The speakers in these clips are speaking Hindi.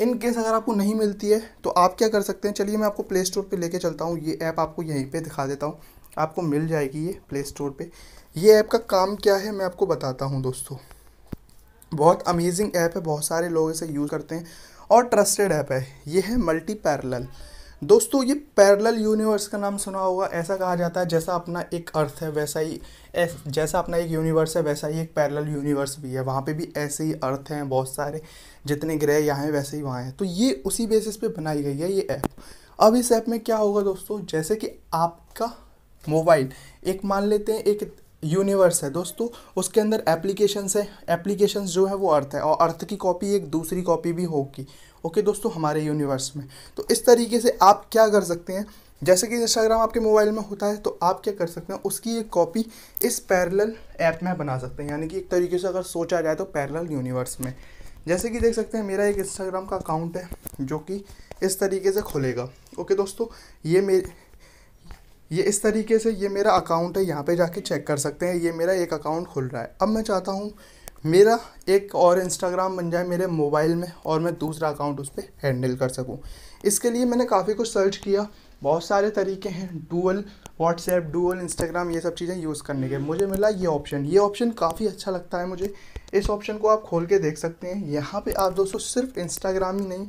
इन केस अगर आपको नहीं मिलती है तो आप क्या कर सकते हैं चलिए मैं आपको प्ले स्टोर पर लेके चलता हूँ ये ऐप आपको यहीं पे दिखा देता हूँ आपको मिल जाएगी ये प्ले स्टोर पर ये ऐप का काम क्या है मैं आपको बताता हूँ दोस्तों बहुत अमेजिंग ऐप है बहुत सारे लोग इसे यूज़ करते हैं और ट्रस्टेड ऐप है ये है मल्टी पैरल दोस्तों ये पैरेलल यूनिवर्स का नाम सुना होगा ऐसा कहा जाता है जैसा अपना एक अर्थ है वैसा ही जैसा अपना एक यूनिवर्स है वैसा ही एक पैरेलल यूनिवर्स भी है वहाँ पे भी ऐसे ही अर्थ हैं बहुत सारे जितने ग्रह यहाँ हैं वैसे ही वहाँ हैं तो ये उसी बेसिस पे बनाई गई है ये ऐप अब इस ऐप में क्या होगा दोस्तों जैसे कि आपका मोबाइल एक मान लेते हैं एक यूनिवर्स है दोस्तों उसके अंदर एप्लीकेशंस है एप्लीकेशंस जो है वो अर्थ है और अर्थ की कॉपी एक दूसरी कॉपी भी होगी ओके दोस्तों हमारे यूनिवर्स में तो इस तरीके से आप क्या कर सकते हैं जैसे कि इंस्टाग्राम आपके मोबाइल में होता है तो आप क्या कर सकते हैं उसकी एक कॉपी इस पैरेलल ऐप में बना सकते हैं यानी कि एक तरीके से अगर सोचा जाए तो पैरेलल यूनिवर्स में जैसे कि देख सकते हैं मेरा एक इंस्टाग्राम का अकाउंट है जो कि इस तरीके से खुलेगा ओके दोस्तों ये मेरे ये इस तरीके से ये मेरा अकाउंट है यहाँ पे जाके चेक कर सकते हैं ये मेरा एक अकाउंट खुल रहा है अब मैं चाहता हूँ मेरा एक और इंस्टाग्राम बन जाए मेरे मोबाइल में और मैं दूसरा अकाउंट उस पर हैंडल कर सकूँ इसके लिए मैंने काफ़ी कुछ सर्च किया बहुत सारे तरीके हैं डूअल व्हाट्सएप डूअल इंस्टाग्राम ये सब चीज़ें यूज़ करने के मुझे मिला ये ऑप्शन ये ऑप्शन काफ़ी अच्छा लगता है मुझे इस ऑप्शन को आप खोल के देख सकते हैं यहाँ पे आप दोस्तों सिर्फ इंस्टाग्राम ही नहीं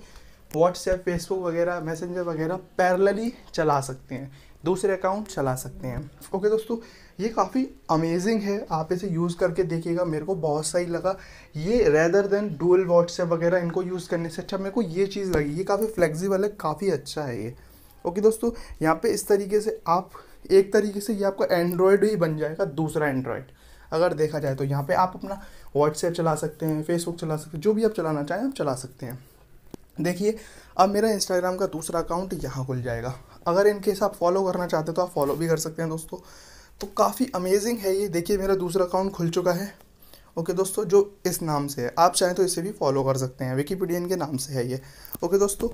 व्हाट्सएप फेसबुक वगैरह मैसेंजर वगैरह पैरलली चला सकते हैं दूसरे अकाउंट चला सकते हैं ओके okay, दोस्तों ये काफ़ी अमेजिंग है आप इसे यूज़ करके देखिएगा मेरे को बहुत सही लगा ये रेदर देन डुअल व्हाट्सएप वगैरह इनको यूज़ करने से अच्छा मेरे को ये चीज़ लगी ये काफ़ी फ्लेक्सिबल है काफ़ी अच्छा है ये ओके okay, दोस्तों यहाँ पे इस तरीके से आप एक तरीके से ये आपका एंड्रॉयड ही बन जाएगा दूसरा एंड्रॉयड अगर देखा जाए तो यहाँ पे आप अपना व्हाट्सएप चला सकते हैं फेसबुक चला सकते हैं जो भी आप चलाना चाहें आप चला सकते हैं देखिए अब मेरा इंस्टाग्राम का दूसरा अकाउंट यहाँ खुल जाएगा अगर इनके केस आप फॉलो करना चाहते हैं तो आप फॉलो भी कर सकते हैं दोस्तों तो काफ़ी अमेजिंग है ये देखिए मेरा दूसरा अकाउंट खुल चुका है ओके दोस्तों जो इस नाम से है आप चाहें तो इसे भी फॉलो कर सकते हैं विकीपीडियन के नाम से है ये ओके दोस्तों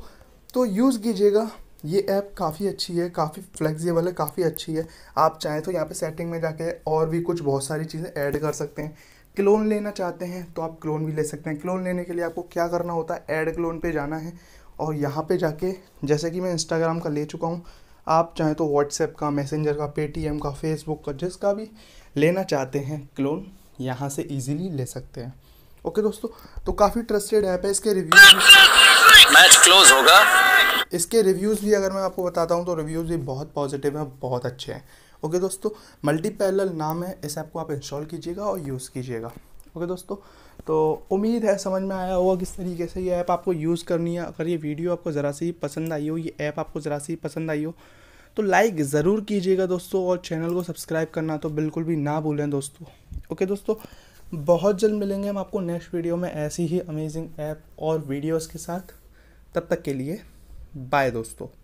तो यूज़ कीजिएगा ये ऐप काफ़ी अच्छी है काफ़ी फ्लेक्सिबल है काफ़ी अच्छी है आप चाहें तो यहाँ पे सेटिंग में जाके और भी कुछ बहुत सारी चीज़ें ऐड कर सकते हैं क्लोन लेना चाहते हैं तो आप क्लोन भी ले सकते हैं क्लोन लेने के लिए आपको क्या करना होता है ऐड क्लोन पे जाना है और यहाँ पे जाके जैसे कि मैं इंस्टाग्राम का ले चुका हूँ आप चाहें तो व्हाट्सएप का मैसेंजर का पेटीएम का फेसबुक का जिसका भी लेना चाहते हैं क्लोन यहाँ से ईजीली ले सकते हैं ओके दोस्तों तो काफ़ी ट्रस्टेड ऐप है इसके रिव्यू मैच क्लोज होगा इसके रिव्यूज़ भी अगर मैं आपको बताता हूँ तो रिव्यूज़ भी बहुत पॉजिटिव हैं बहुत अच्छे हैं ओके दोस्तों मल्टी नाम है इस ऐप को आप इंस्टॉल कीजिएगा और यूज़ कीजिएगा ओके दोस्तों तो उम्मीद है समझ में आया होगा किस तरीके से ये ऐप आपको यूज़ करनी है अगर ये वीडियो आपको ज़रा सी पसंद आई हो ये ऐप आपको ज़रा सी पसंद आई हो तो लाइक ज़रूर कीजिएगा दोस्तों और चैनल को सब्सक्राइब करना तो बिल्कुल भी ना भूलें दोस्तों ओके दोस्तों बहुत जल्द मिलेंगे हम आपको नेक्स्ट वीडियो में ऐसी ही अमेजिंग ऐप और वीडियोज़ के साथ तब तक के लिए बाय दोस्तों